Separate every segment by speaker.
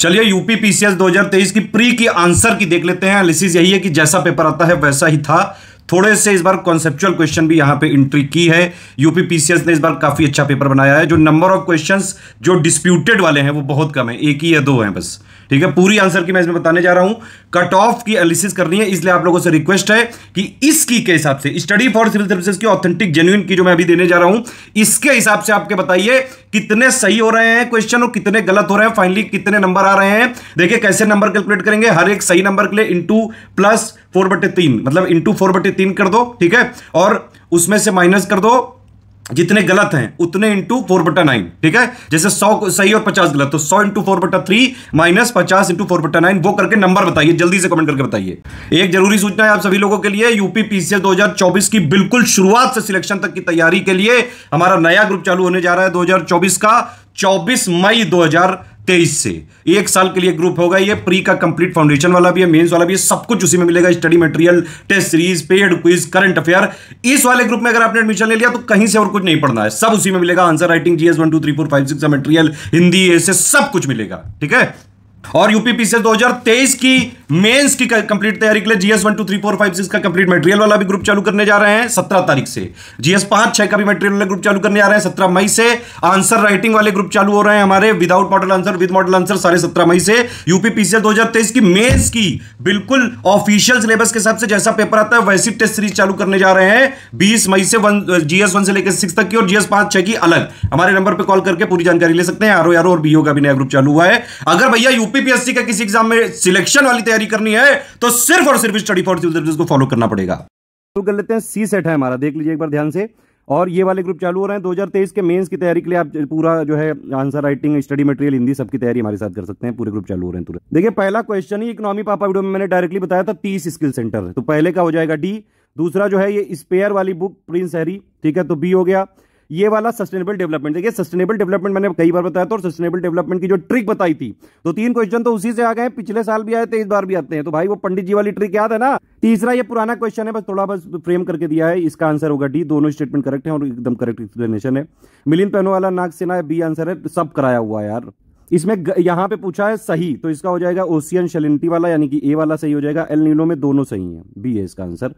Speaker 1: चलिए UP PCS 2023 की pre की आंसर की देख लेते हैं एनालिसिस यही है कि जैसा पेपर आता है वैसा ही था थोड़े से इस बार कॉन्सेप्चुअल क्वेश्चन भी यहाँ पे एंट्री की है यूपी पीसीएस ने इस बार काफी अच्छा पेपर बनाया है जो नंबर ऑफ क्वेश्चंस जो डिस्प्यूटेड वाले हैं वो बहुत कम है एक ही या दो हैं बस ठीक है पूरी आंसर की मैं इसमें बताने जा रहा हूं कट ऑफ की एनालिसिस करनी है इसलिए आप लोगों से रिक्वेस्ट है कि इसकी के हिसाब से स्टडी फॉर सिविल सर्विसेज की ऑथेंटिक जेन्यून की जो मैं अभी देने जा रहा हूं इसके हिसाब से आपके बताइए कितने सही हो रहे हैं क्वेश्चन और कितने गलत हो रहे हैं फाइनली कितने नंबर आ रहे हैं देखिए कैसे नंबर कैलकुलेट करेंगे हर एक सही नंबर के लिए इंटू प्लस फोर बटे तीन मतलब इंटू फोर बटे तीन कर दो ठीक है और उसमें से माइनस कर दो जितने गलत हैं उतने इंटू फोर बटा नाइन ठीक है जैसे सौ सही और पचास गलत तो सौ इंटू फोर बटा थ्री माइनस पचास इंटू फोर बटा नाइन वो करके नंबर बताइए जल्दी से कमेंट करके बताइए एक जरूरी सूचना है आप सभी लोगों के लिए यूपी पीसीएस 2024 की बिल्कुल शुरुआत से सिलेक्शन तक की तैयारी के लिए हमारा नया ग्रुप चालू होने जा रहा है दो का 24 मई 2024 तेईस से एक साल के लिए ग्रुप होगा ये प्री का कंप्लीट फाउंडेशन वाला भी है मेंस वाला भी है सब कुछ उसी में मिलेगा study material test series paid quiz current affair इस वाले ग्रुप में अगर आपने एडमिशन ले लिया तो कहीं से और कुछ नहीं पढ़ना है सब उसी में मिलेगा answer writing GS one two three four five six का मटेरियल हिंदी ऐसे सब कुछ मिलेगा ठीक है और यूपीपीसीएस 2023 की मेंस की कंप्लीट तैयारी के लिए GS one two three four five six का कंप्लीट मटेरियल वाला भी ग्रुप चालू करने जा रहे हैं सत्रह तारीख से जीएस पांच छह का भी मटेरियल वाला ग्रुप चालू करने जा रहे हैं सत्रह मई से आंसर राइटिंग वाले ग्रुप चालू हो रहे हैं हमारे without model answer with model answer सारे सत्रह मई से यूपीपीसीएस दो की मेन्स की बिल्कुल ऑफिशियल सिलेबस के हिसाब से जैसा पेपर आता है वैसी टेस्ट सीरीज चालू करने जा रहे हैं बीस मई से वन जीएस वन से लेकर सिक्स तक की और जीएस पांच छह की अलग हमारे नंबर पर कॉल करके पूरी जानकारी ले सकते हैं आरओ आरओ और बीओ का भी नया ग्रुप चालू हुआ है अगर भैया यू यूपीपीएससी का किसी एग्जाम में सिलेक्शन वाली तैयारी करनी है तो सिर्फ और सिर्फ स्टडी फॉर सिविल सर्विस को फॉलो करना पड़ेगा शुरू कर लेते हैं सी सेट है हमारा देख लीजिए एक बार ध्यान से और ये वाले ग्रुप चालू हो रहे हैं 2023 के मेंस की तैयारी के लिए आप पूरा जो है answer writing study material Hindi सबकी तैयारी हमारे साथ कर सकते हैं पूरे ग्रुप चालू हो रहे हैं पूरे देखिए पहला क्वेश्चन ही इकोनॉमी पापा वीडियो में मैंने डायरेक्टली बताया था तीस स्किल सेंटर तो पहले का हो जाएगा डी दूसरा जो है ये स्पेयर वाली बुक प्रिंस हैरी ठीक है तो बी हो गया ये वाला सस्टेनेबल डेवलपमेंट देखिए सस्टेनेबल डेवलपमेंट मैंने कई बार बताया था और सस्टेनेबल डेवलपमेंट की जो ट्रिक बताई थी तो तीन क्वेश्चन तो उसी से आ गए पिछले साल भी आए थे तो इस बार भी आते हैं तो भाई वो पंडित जी वाली ट्रिक याद है ना तीसरा ये पुराना क्वेश्चन है बस थोड़ा बस फ्रेम करके दिया है इसका आंसर होगा डी दोनों स्टेटमेंट करेक्ट है और एकदम करेक्ट एक्सप्लेनेशन है मिलिन पहनो वाला नाग सेना बी आंसर है सब कराया हुआ यार इसमें यहां पे पूछा है सही तो इसका हो जाएगा ओशियन शेलिनिटी वाला यानी कि ए वाला सही हो जाएगा एल नीलो में दोनों सही है बी है इसका आंसर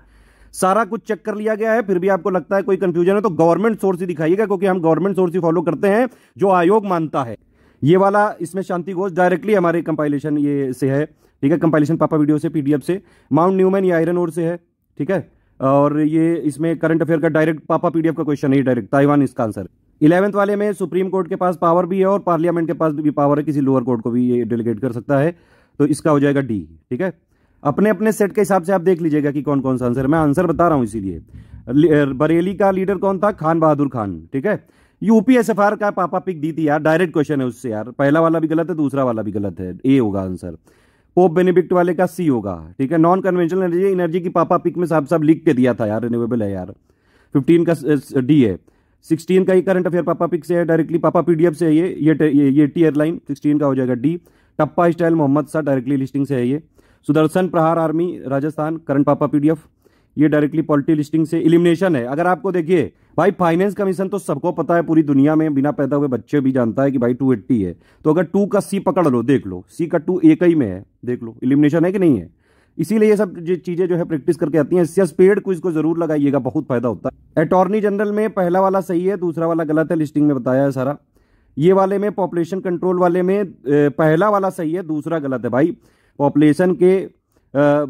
Speaker 1: सारा कुछ चेक कर लिया गया है फिर भी आपको लगता है कोई कंफ्यूजन है तो गवर्नमेंट सोर्स ही दिखाइएगा क्योंकि हम गवर्नमेंट सोर्स ही फॉलो करते हैं जो आयोग मानता है ये वाला इसमें शांति घोष डायरेक्टली हमारे कंपाइलेशन ये से है ठीक है कंपाइलेशन पापा वीडियो से पीडीएफ से माउंट न्यूमैन ये आयरन ओर से है ठीक है और ये इसमें करंट अफेयर का डायरेक्ट पापा पीडीएफ का क्वेश्चन है डायरेक्ट ताइवान इसका आंसर इलेवंथ वाले में सुप्रीम कोर्ट के पास पावर भी है और पार्लियामेंट के पास भी पावर है किसी लोअर कोर्ट को भी ये डेलीगेट कर सकता है तो इसका हो जाएगा डी ठीक है अपने अपने सेट के हिसाब से आप देख लीजिएगा कि कौन कौन सा आंसर मैं आंसर बता रहा हूं इसीलिए बरेली का लीडर कौन था खान बहादुर खान ठीक है यूपीएसएफआर का पापा पिक दी थी यार डायरेक्ट क्वेश्चन है उससे यार पहला वाला भी गलत है दूसरा वाला भी गलत है ए होगा आंसर पोप बेनिफिक्ट वाले का सी होगा ठीक है नॉन कन्वेंशनल एनर्जी एनर्जी की पापा पिक में साहब साहब लिख के दिया था यार रिन्यूएबल है यार फिफ्टीन का डी है सिक्सटीन का ही करंट अफेयर पापा पिक से है डायरेक्टली पापा पीडीएफ से है ये ये टी एयरलाइन सिक्सटीन का हो जाएगा डी टप्पा स्टाइल मोहम्मद सा डायरेक्टली लिस्टिंग से है ये सुदर्शन प्रहार आर्मी राजस्थान करंट पापा पीडीएफ ये डायरेक्टली पॉलिटी लिस्टिंग से इलिमिनेशन है अगर आपको देखिए भाई फाइनेंस कमीशन तो सबको पता है पूरी दुनिया में बिना पैदा हुए बच्चे भी जानता है कि भाई टू एट्टी है तो अगर टू का सी पकड़ लो देख लो सी का टू एक ही में है देख लो इलिमिनेशन है कि नहीं है इसीलिए ये सब चीज़ें जो है प्रैक्टिस करके आती हैं सीएस पेड को इसको जरूर लगाइएगा बहुत फायदा होता है अटॉर्नी जनरल में पहला वाला सही है दूसरा वाला गलत है लिस्टिंग में बताया है सारा ये वाले में पॉपुलेशन कंट्रोल वाले में पहला वाला सही है दूसरा गलत है भाई पॉपुलेशन के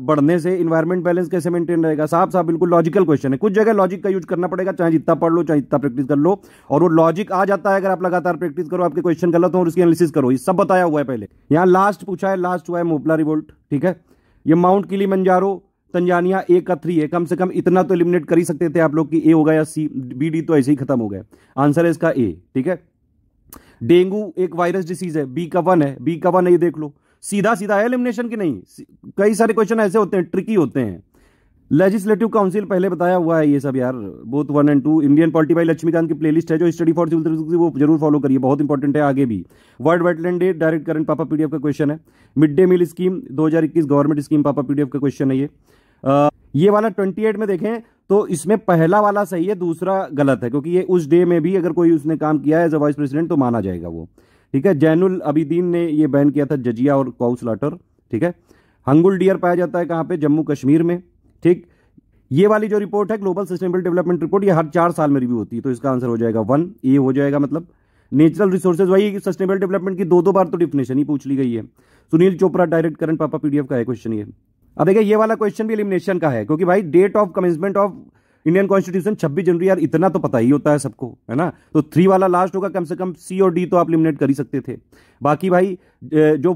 Speaker 1: बढ़ने से इन्वायरमेंट बैलेंस कैसे मेंटेन रहेगा साफ साफ बिल्कुल लॉजिकल क्वेश्चन है कुछ जगह लॉजिक का यूज करना पड़ेगा चाहे जितना पढ़ लो चाहे जितना प्रैक्टिस कर लो और वो लॉजिक आ जाता है अगर आप लगातार प्रैक्टिस करो आपके क्वेश्चन गलत हो और उसकी एनालिसिस करो ये सब बताया हुआ है पहले यहाँ लास्ट पूछा है लास्ट हुआ है मोपला रिवोल्ट ठीक है ये माउंट किली मंजारो तंजानिया ए का थ्री है कम से कम इतना तो एलिमिनेट कर ही सकते थे आप लोग की ए होगा या सी बी डी तो ऐसे ही खत्म हो गया आंसर है इसका ए ठीक है डेंगू एक वायरस डिसीज है बी का वन है बी का वन है ये देख लो सीधा सीधा है एलिमिनेशन की नहीं कई सारे क्वेश्चन ऐसे होते हैं ट्रिकी होते हैं लेजिस्लेटिव काउंसिल पहले बताया हुआ है ये सब यार both one and two Indian polity by Laxmikanth की प्लेलिस्ट है जो स्टडी फॉर सिविल सर्विस वो जरूर फॉलो करिए बहुत इंपॉर्टेंट है आगे भी world wetland day direct current पापा पीडीएफ का क्वेश्चन है mid day meal scheme 2021 government scheme पापा पीडीएफ का क्वेश्चन है ये आ, ये वाला ट्वेंटी में देखें तो इसमें पहला वाला सही है दूसरा गलत है क्योंकि ये उस डे में भी अगर कोई उसने काम किया है एज अ वाइस प्रेसिडेंट तो माना जाएगा वो ठीक है जैनुल अबीदीन ने ये बैन किया था जजिया और काउस लाटर ठीक है हंगुल डियर पाया जाता है कहाँ पे जम्मू कश्मीर में ठीक ये वाली जो रिपोर्ट है ग्लोबल सस्टेनेबल डेवलपमेंट रिपोर्ट ये हर चार साल में रिव्यू होती है तो इसका आंसर हो जाएगा वन ये हो जाएगा मतलब नेचुरल रिसोर्सेज वही सस्टेनेबल डेवलपमेंट की दो दो बार तो डिफिनेशन ही पूछ ली गई है सुनील चोपड़ा डायरेक्ट करंट पापा पीडीएफ का है क्वेश्चन ये अब देखिए ये वाला क्वेश्चन भी एलिमिनेशन का है क्योंकि भाई date of commencement of Indian constitution छब्बीस जनवरी यार इतना तो पता ही होता है सबको है ना तो थ्री वाला लास्ट होगा कम से कम सी और डी तो आप लिमिनेट कर ही सकते थे बाकी भाई जो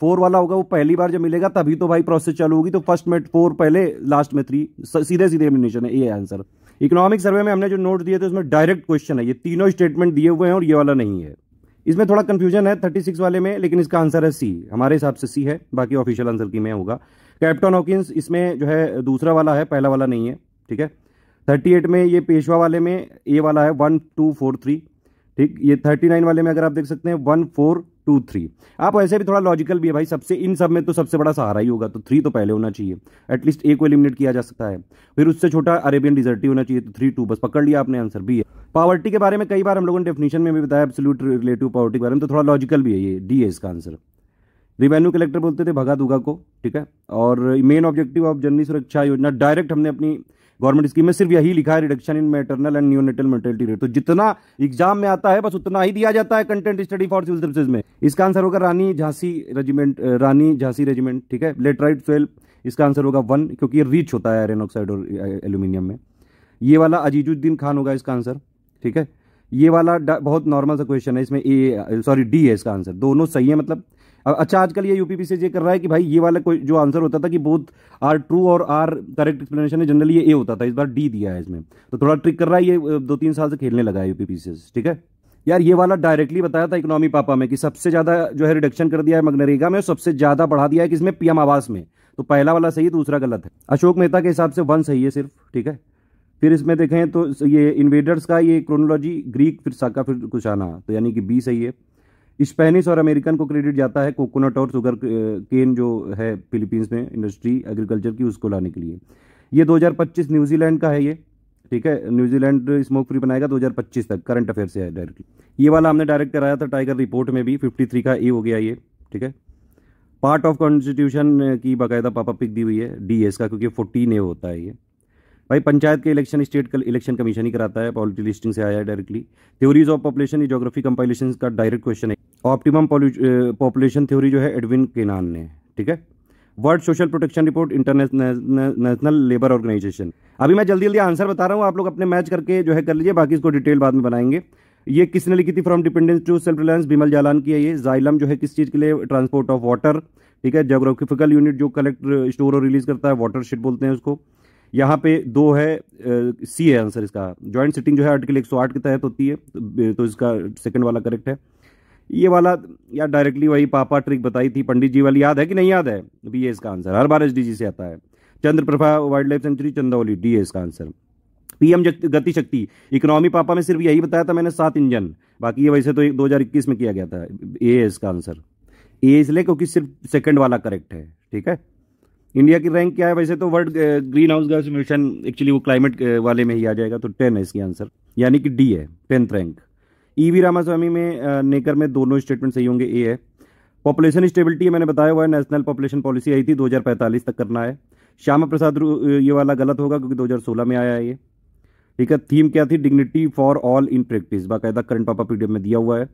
Speaker 1: फोर वाला होगा वो पहली बार जब मिलेगा तभी तो भाई प्रोसेस चालू होगी तो फर्स्ट में फोर पहले लास्ट में थ्री सीधे सीधे एलिमिनेशन है ये आंसर इकोनॉमिक सर्वे में हमने जो नोट दिए थे उसमें डायरेक्ट क्वेश्चन है ये तीनों स्टेटमेंट दिए हुए हैं और ये वाला नहीं है इसमें थोड़ा कंफ्यूजन है थर्टी सिक्स वाले में लेकिन इसका आंसर है सी हमारे हिसाब से सी है बाकी ऑफिशियल आंसर की में होगा कैप्टन ऑकिंस इसमें जो है दूसरा वाला है पहला वाला नहीं है ठीक है थर्टी एट में ये पेशवा वाले में ये वाला है वन टू फोर थ्री ठीक ये थर्टी नाइन वाले में अगर आप देख सकते हैं वन फोर टू थ्री आप ऐसे भी थोड़ा लॉजिकल भी है भाई सबसे इन सब में तो सबसे बड़ा सहारा ही होगा तो थ्री तो पहले होना चाहिए एटलीस्ट ए को एलिमिनेट किया जा सकता है फिर उससे छोटा अरेबियन डिजर्टी होना चाहिए तो थ्री टू बस पकड़ लिया आपने आंसर भी है पावर्टी के बारे में कई बार हम लोगों ने डेफिनेशन में भी बताया एब्सोल्यूट रिलेटिव पावर्टी के बारे में तो थोड़ा लॉजिकल भी है ये डी है इसका आंसर रिवेन्यू कलेक्टर बोलते थे भगा दुगा को ठीक है और मेन ऑब्जेक्टिव ऑफ जननी सुरक्षा योजना डायरेक्ट हमने अपनी गवर्नमेंट स्कीम में सिर्फ यही लिखा है reduction in maternal and neonatal mortality rate तो जितना एग्जाम में आता है बस उतना ही दिया जाता है content study for civil services में इसका आंसर होगा रानी झांसी रेजिमेंट रानी झांसी रेजिमेंट ठीक है लेटराइट सोयल इसका आंसर होगा वन क्योंकि ये रिच होता है आयरन ऑक्साइड और एल्यूमिनियम में ये वाला अजीजुद्दीन खान होगा इसका आंसर ठीक है ये वाला बहुत नॉर्मल सा क्वेश्चन है इसमें ए सॉरी डी है इसका आंसर दोनों सही है मतलब अच्छा आजकल ये यूपीपीसी ये कर रहा है कि भाई ये वाला कोई जो आंसर होता था कि बोथ आर ट्रू और आर करेक्ट एक्सप्लेनेशन है जनरली ये ए होता था इस बार डी दिया है इसमें तो थोड़ा ट्रिक कर रहा है ये दो तीन साल से खेलने लगा है यूपीपीसी ठीक है यार ये वाला डायरेक्टली बताया था इकोनॉमी पापा में कि सबसे ज्यादा जो है रिडक्शन कर दिया है मगनरेगा में सबसे ज्यादा बढ़ा दिया है किसमें पीएम आवास में तो पहला वाला सही दूसरा गलत है अशोक मेहता के हिसाब से वन सही है सिर्फ ठीक है फिर इसमें देखें तो ये इन्वेडर्स का ये क्रोनोलॉजी ग्रीक फिर साका फिर आना तो यानी कि बी सही है स्पेनिश और अमेरिकन को क्रेडिट जाता है कोकोनट और शुगर केन जो है फिलीपींस में इंडस्ट्री एग्रीकल्चर की उसको लाने के लिए ये 2025 न्यूजीलैंड का है ये ठीक है न्यूजीलैंड स्मोक फ्री बनाएगा 2025 तक करंट अफेयर से है डायरेक्टली ये वाला हमने डायरेक्ट कराया था टाइगर रिपोर्ट में भी 53 का ए हो गया ये ठीक है पार्ट ऑफ कॉन्स्टिट्यूशन की बाकायदा पापा पिक दी हुई है डी एस का क्योंकि फोर्टीन ए होता है ये भाई पंचायत के इलेक्शन स्टेट इलेक्शन कमीशन ही कराता है पॉलिटी लिस्टिंग से आया है directly theories of population geography compilation का डायरेक्ट क्वेश्चन है ऑप्टिमम पॉपुलेशन थ्योरी जो है एडविन केनान ने ठीक है world social protection report international labour organisation अभी मैं जल्दी जल्दी आंसर बता रहा हूँ आप लोग अपने मैच करके जो है कर लीजिए बाकी इसको डिटेल बाद में बनाएंगे ये किसने लिखी थी from dependence to self reliance Bimal Jalan की है ये जाइलम जो है किस चीज़ के लिए ट्रांसपोर्ट ऑफ वाटर ठीक है जोग्राफिकल यूनिट जो कलेक्ट स्टोर और रिलीज करता है वाटर शीट बोलते हैं उसको यहाँ पे दो है सी है आंसर इसका जॉइंट सिटिंग जो है आर्टिकल 108 के तहत होती है तो, तो इसका सेकंड वाला करेक्ट है ये वाला यार डायरेक्टली वही पापा ट्रिक बताई थी पंडित जी वाली याद है कि नहीं याद है बी ए इसका आंसर हर बार एस से आता है Chandra Prabha wild life sanctuary Chandauli D A इसका आंसर पीएम गति शक्ति इकोनॉमी पापा में सिर्फ यही बताया था मैंने सात इंजन बाकी ये वैसे तो इक्कीस में किया गया था ए इसका आंसर ए इसलिए क्योंकि सिर्फ सेकंड वाला करेक्ट है ठीक है इंडिया की रैंक क्या है वैसे तो world green house gas mission actually वो क्लाइमेट वाले में ही आ जाएगा तो टेन है इसकी आंसर यानी कि डी है tenth rank EV e Ramaswamy में नेकर में दोनों स्टेटमेंट सही होंगे ए है पॉपुलेशन स्टेबिलिटी मैंने बताया हुआ है नेशनल पॉपुलेशन पॉलिसी आई थी 2045 तक करना है श्यामा प्रसाद ये वाला गलत होगा क्योंकि 2016 में आया है ये ठीक है थीम क्या थी dignity for all in practice बाकायदा करंट पापा पीडीएम में दिया हुआ है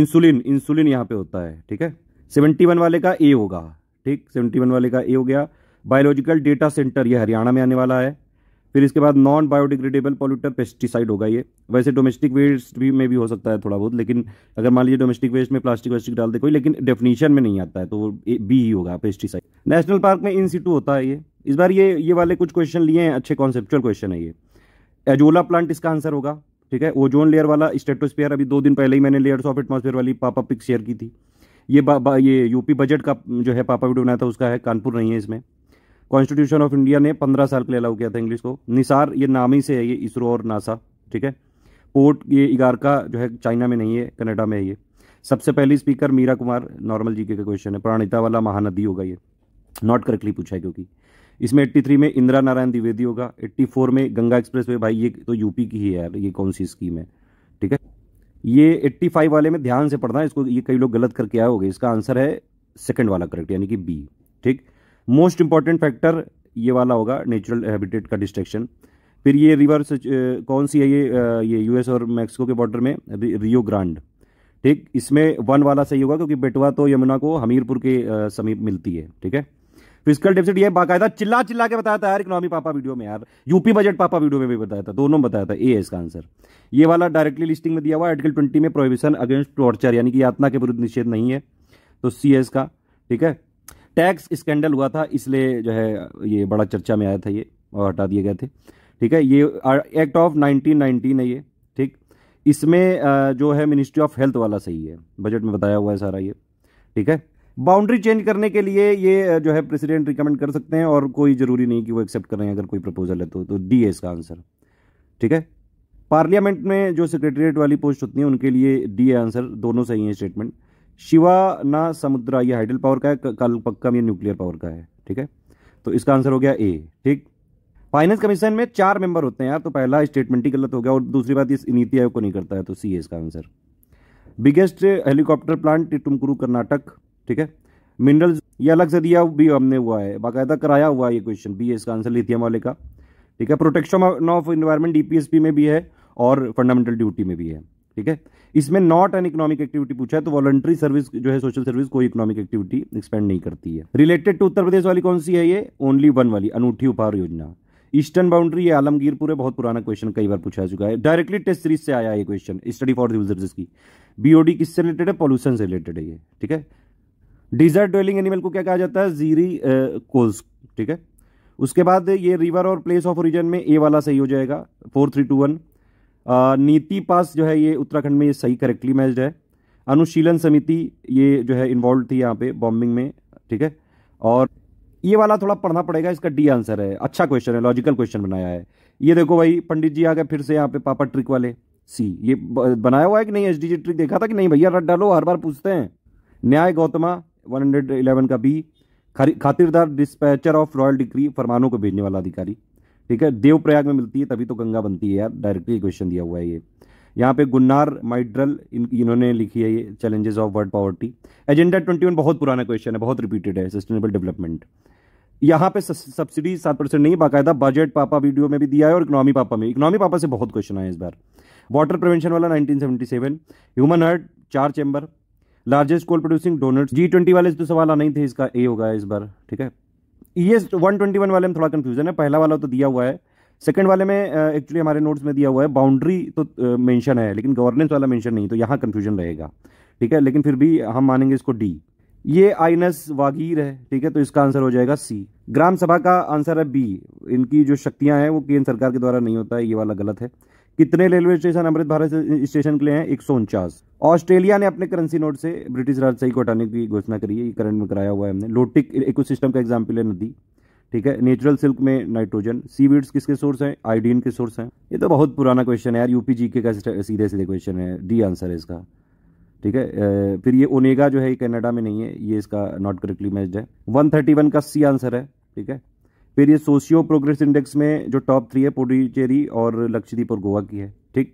Speaker 1: इंसुलिन इंसुलिन यहाँ पे होता है ठीक है सेवेंटी वन वाले का ए होगा ठीक सेवेंटी वन वाले का ए हो गया बायोलॉजिकल डेटा सेंटर यह हरियाणा में आने वाला है फिर इसके बाद नॉन बायोडिग्रेडेबल पॉल्यूटर पेस्टिसाइड होगा ये वैसे डोमेस्टिक वेस्ट भी में भी हो सकता है थोड़ा बहुत लेकिन अगर मान लीजिए डोमेस्टिक वेस्ट में प्लास्टिक वेस्टिक डाल दे कोई लेकिन डेफिनेशन में नहीं आता है तो बी ही होगा पेस्टिसाइड नेशनल पार्क में इन सीटू होता है ये इस बार ये ये वाले कुछ क्वेश्चन लिए हैं अच्छे कॉन्सेप्चुअल क्वेश्चन है ये एजोला प्लांट इसका आंसर होगा ठीक है ओजोन लेयर वाला स्टेटोस्पियर अभी दो दिन पहले ही मैंने लेयर्स ऑफ एटमॉस्फेयर वाली पापा पिक शेयर की थी ये ये यूपी बजट का जो है पापा वीडियो बनाया था उसका है कानपुर नहीं है इसमें कॉन्स्टिट्यूशन ऑफ इंडिया ने पंद्रह साल के लिए अलाउ किया था इंग्लिश को निसार ये नाम ही से है ये इसरो और नासा ठीक है पोर्ट ये इगारका जो है चाइना में नहीं है कनाडा में है ये सबसे पहली speaker Meira Kumar normal GK का क्वेश्चन है प्राणिता वाला महानदी होगा ये नॉट करेक्टली पूछा है क्योंकि इसमें 83 में इंदिरा नारायण द्विवेदी होगा 84 में गंगा एक्सप्रेस वे भाई ये तो यूपी की ही है यार ये कौन सी स्कीम है ठीक है ये 85 वाले में ध्यान से पढ़ना है इसको ये कई लोग गलत करके आए होगे इसका आंसर है सेकंड वाला करेक्ट यानी कि बी ठीक मोस्ट इंपॉर्टेंट फैक्टर ये वाला होगा नेचुरल हैबिटेट का डिस्ट्रक्शन फिर ये रिवर कौन सी है ये ये यूएस और मैक्सिको के बॉर्डर में रियो ग्रांड ठीक इसमें वन वाला सही होगा क्योंकि बेटवा तो यमुना को हमीरपुर के समीप मिलती है ठीक है फिजिकल डेफिसिट ये बाकायदा चिल्ला चिल्ला के बताया था यार इकोनॉमी पापा वीडियो में यार यूपी बजट पापा वीडियो में भी बताया था दोनों में बताया था ए है इसका आंसर ये वाला डायरेक्टली लिस्टिंग में दिया हुआ आर्टिकल ट्वेंटी में प्रोहिबिशन अगेंस्ट टॉर्चर यानी कि यातना के विरुद्ध निषेध नहीं है तो सी है इसका ठीक है टैक्स स्कैंडल हुआ था इसलिए जो है ये बड़ा चर्चा में आया था ये और हटा दिए गए थे ठीक है ये एक्ट ऑफ 1919 है ये ठीक इसमें जो है मिनिस्ट्री ऑफ हेल्थ वाला सही है बजट में बताया हुआ है सारा ये ठीक है बाउंड्री चेंज करने के लिए ये जो है प्रेसिडेंट रिकमेंड कर सकते हैं और कोई ज़रूरी नहीं कि वो एक्सेप्ट करें अगर कोई प्रपोजल है तो, तो डी है इसका आंसर ठीक है पार्लियामेंट में जो सेक्रेटरीट वाली पोस्ट होती है उनके लिए डी आंसर दोनों सही हैं स्टेटमेंट शिवा ना समुद्रा ये हाइड्रल पावर का है कल पक्का ये न्यूक्लियर पावर का है ठीक है तो इसका आंसर हो गया ए ठीक फाइनेंस कमीशन में चार मेंबर होते हैं यार तो पहला स्टेटमेंट ही गलत हो गया और दूसरी बात इस नीति आयोग को नहीं करता है तो सी है इसका answer biggest helicopter plant Tumakuru Karnataka ठीक है मिनरल्स ये अलग से दिया भी हमने हुआ है बाकायदा कराया हुआ है ये क्वेश्चन बी है इसका आंसर लिथियम वाले का ठीक है प्रोटेक्शन ऑफ इन्वायरमेंट डीपीएसपी में भी है और फंडामेंटल ड्यूटी में भी है ठीक है इसमें नॉट एन इकोनॉमिक एक्टिविटी पूछा है तो वॉलंट्री सर्विस जो है सोशल सर्विस कोई इकोनॉमिक एक्टिविटी एक्सपेंड नहीं करती है रिलेटेड टू उत्तर प्रदेश वाली कौन सी है ये ओनली वन वाली अनूठी उपहार योजना ईस्टर्न बाउंड्री ये आलमगीरपुर है बहुत पुराना क्वेश्चन कई बार पूछा चुका है डायरेक्टली टेस्ट सीरीज से आया ये क्वेश्चन स्टडी फॉर यूजर्स की बीओडी किससे रिलेटेड है पॉल्यूशन से रिलेटेड है ये ठीक है डिजर्ट ड्वेलिंग एनिमल को क्या कहा जाता है जीरी कोल्स ठीक है उसके बाद ये रिवर और प्लेस ऑफ ओरिजन में ए वाला सही हो जाएगा फोर थ्री टू वन नीति पास जो है ये उत्तराखंड में ये सही करेक्टली मैच्ड है अनुशीलन समिति ये जो है इन्वॉल्व थी यहाँ पे बॉम्बिंग में ठीक है और ये वाला थोड़ा पढ़ना पड़ेगा इसका डी आंसर है अच्छा क्वेश्चन है लॉजिकल क्वेश्चन बनाया है ये देखो भाई पंडित जी आ गए फिर से यहाँ पे पापा ट्रिक वाले सी ये बनाया हुआ है कि नहीं एच डी जी ट्रिक देखा था कि नहीं भैया रट डालो हर बार पूछते हैं न्याय गौतमा वन का बी खातिरदार डिस्पैचर ऑफ रॉयल डिग्री फरमानों को भेजने वाला अधिकारी ठीक है देवप्रयाग में मिलती है तभी तो गंगा बनती है यार डायरेक्टली क्वेश्चन दिया हुआ है ये यहाँ पे गुन्नार माइड्रल इन इन्होंने लिखी है ये challenges of world poverty agenda twenty one बहुत पुराना क्वेश्चन है बहुत रिपीटेड है सस्टेनेबल डेवलपमेंट यहाँ पे सब्सिडी सात परसेंट नहीं बाकायदा बजट पापा वीडियो में भी दिया है और इकोनॉमी पापा में इकोनॉमी पापा से बहुत क्वेश्चन आए इस बार वाटर प्रिवेंशन वाला 1977 ह्यूमन हर्ट चार chamber largest coal producing donors G twenty वाले तो सवाल आना ही थे इसका ए होगा इस बार ठीक है ये वन ट्वेंटी वन वाले में थोड़ा कंफ्यूजन है पहला वाला तो दिया हुआ है सेकंड वाले में एक्चुअली हमारे नोट्स में दिया हुआ है बाउंड्री तो मेंशन है लेकिन गवर्नेंस वाला मेंशन नहीं तो यहाँ कन्फ्यूजन रहेगा ठीक है लेकिन फिर भी हम मानेंगे इसको डी ये आइनस वागीर है ठीक है तो इसका आंसर हो जाएगा सी ग्राम सभा का आंसर है बी इनकी जो शक्तियां हैं वो केंद्र सरकार के द्वारा नहीं होता है ये वाला गलत है कितने railway station Amrit Bharat station के लिए हैं एक ऑस्ट्रेलिया ने अपने करेंसी नोट से ब्रिटिश राजशाही को हटाने की घोषणा करी है ये करंट में कराया हुआ है हमने लोटिक इको का एग्जाम्पल है नदी ठीक है नेचुरल सिल्क में नाइट्रोजन सीवीड्स किसके सोर्स हैं आइडीन के सोर्स हैं ये तो बहुत पुराना क्वेश्चन है यार यूपी जी के का सीधे सीधे क्वेश्चन है डी आंसर है इसका ठीक है फिर ये ओनेगा जो है ये कनाडा में नहीं है ये इसका नॉट करेक्टली मैच्ड है 131 का सी आंसर है ठीक है फिर ये सोशियो प्रोग्रेस इंडेक्स में जो टॉप थ्री है पुडुचेरी और लक्षद्वीप और गोवा की है ठीक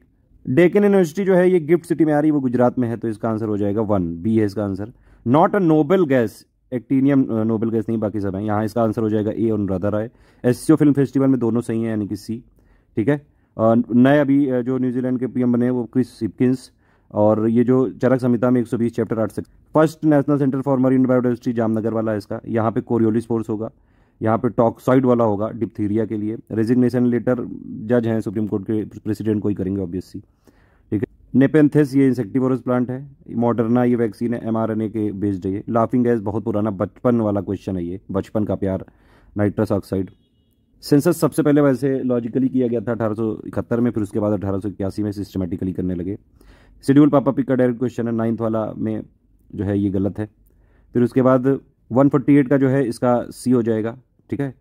Speaker 1: डेकन यूनिवर्सिटी जो है ये गिफ्ट सिटी में आ रही है वो गुजरात में है तो इसका आंसर हो जाएगा वन बी है इसका answer not a noble gas actinium noble gas नहीं बाकी सब है यहाँ इसका आंसर हो जाएगा A Anuradha Rai S film festival में दोनों सही हैं यानी कि सी ठीक है नए अभी जो न्यूजीलैंड के पीएम बने वो क्रिस सिपकिंस और ये जो चरक संहिता में 120 चैप्टर आठ से first national centre for marine biodiversity Jamnagar वाला है इसका यहाँ पे कोरियोलिस फोर्स होगा यहाँ पे टॉक्साइड वाला होगा डिप्थीरिया के लिए रेजिग्नेशन लेटर जज हैं सुप्रीम कोर्ट के प्रेसिडेंट को ही करेंगे ऑब्वियसली ठीक है नेपेंथेस ये इंसेक्टिवोरस प्लांट है मॉडर्ना ये वैक्सीन है एमआरएनए के बेस्ड है ये लाफिंग गैस बहुत पुराना बचपन वाला क्वेश्चन है ये बचपन का प्यार नाइट्रस ऑक्साइड सेंसस सबसे पहले वैसे लॉजिकली किया गया था अठारह में फिर उसके बाद अठारह में सिस्टमेटिकली करने लगे शेड्यूल पापा पिक का डायरेक्ट क्वेश्चन है नाइन्थ वाला में जो है ये गलत है फिर उसके बाद 148 का जो है इसका सी हो जाएगा ठीक है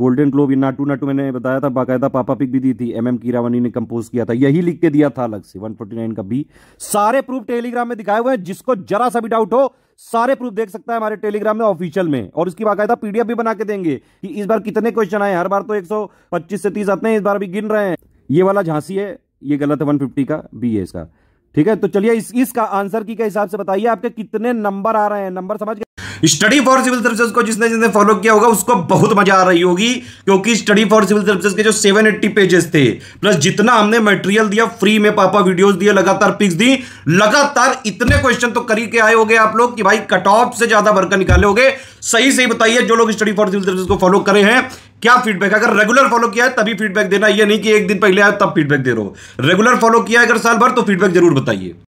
Speaker 1: गोल्डन ग्लोब ये नाटू नाटू मैंने बताया था बाकायदा पापा पिक भी दी थी एमएम एम कीरावानी ने कंपोज किया था यही लिख के दिया था अलग से 149 का बी सारे प्रूफ टेलीग्राम में दिखाए हुए हैं जिसको जरा सा भी डाउट हो सारे प्रूफ देख सकता है हमारे टेलीग्राम में ऑफिशियल में और इसकी बाकायदा पीडीएफ भी बना के देंगे कि इस बार कितने क्वेश्चन आए हर बार तो एक से तीस आते हैं इस बार भी गिन रहे हैं ये वाला झांसी है ये गलत है वन का बी है इसका ठीक है तो चलिए इस इसका आंसर की के हिसाब से बताइए आपके कितने नंबर आ रहे हैं नंबर समझ स्टडी फॉर सिविल सर्विसेज को जिसने जिसने फॉलो किया होगा उसको बहुत मजा आ रही होगी क्योंकि स्टडी फॉर सिविल सर्विसेज के जो 780 पेजेस थे प्लस जितना हमने मटेरियल दिया फ्री में पापा वीडियोस दिए लगातार पिक्स दी लगातार इतने क्वेश्चन तो करी के आए हो आप लोग कि भाई कट ऑफ से ज्यादा भरकर निकाले हो सही सही बताइए जो लोग स्टडी फॉर सिविल सर्विस को फॉलो करे हैं क्या फीडबैक अगर रेगुलर फॉलो किया है तभी फीडबैक देना ये नहीं कि एक दिन पहले आए तब फीडबैक दे रहे हो रेगुलर फॉलो किया है अगर साल भर तो फीडबैक जरूर बताइए